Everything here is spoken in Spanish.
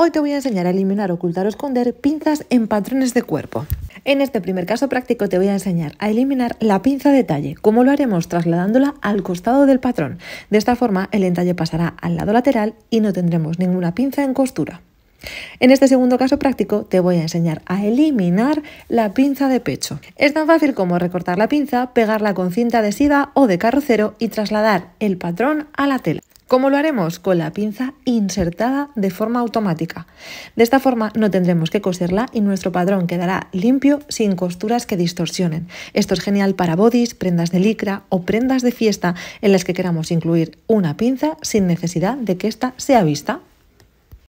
Hoy te voy a enseñar a eliminar, ocultar o esconder pinzas en patrones de cuerpo. En este primer caso práctico te voy a enseñar a eliminar la pinza de talle, como lo haremos trasladándola al costado del patrón. De esta forma el entalle pasará al lado lateral y no tendremos ninguna pinza en costura. En este segundo caso práctico te voy a enseñar a eliminar la pinza de pecho. Es tan fácil como recortar la pinza, pegarla con cinta adhesiva o de carrocero y trasladar el patrón a la tela. ¿Cómo lo haremos? Con la pinza insertada de forma automática. De esta forma no tendremos que coserla y nuestro padrón quedará limpio sin costuras que distorsionen. Esto es genial para bodys, prendas de licra o prendas de fiesta en las que queramos incluir una pinza sin necesidad de que ésta sea vista.